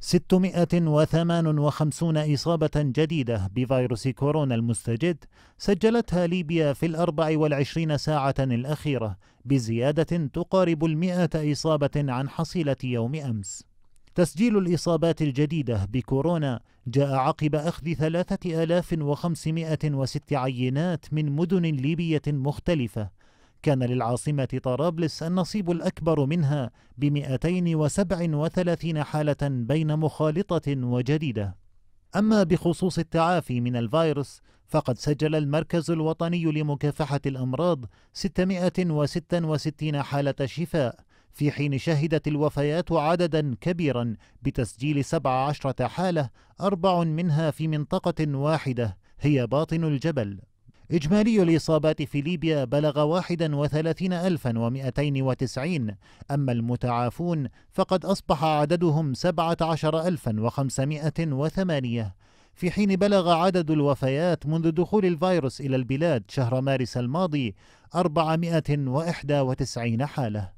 658 إصابة جديدة بفيروس كورونا المستجد سجلتها ليبيا في الأربع والعشرين ساعة الأخيرة بزيادة تقارب المئة إصابة عن حصيلة يوم أمس تسجيل الإصابات الجديدة بكورونا جاء عقب أخذ 3506 عينات من مدن ليبية مختلفة كان للعاصمة طرابلس النصيب الأكبر منها ب 237 حالة بين مخالطة وجديدة أما بخصوص التعافي من الفيروس فقد سجل المركز الوطني لمكافحة الأمراض 666 حالة شفاء في حين شهدت الوفيات عددا كبيرا بتسجيل 17 حالة أربع منها في منطقة واحدة هي باطن الجبل إجمالي الإصابات في ليبيا بلغ 31290 أما المتعافون فقد أصبح عددهم 17508 في حين بلغ عدد الوفيات منذ دخول الفيروس إلى البلاد شهر مارس الماضي 491 حالة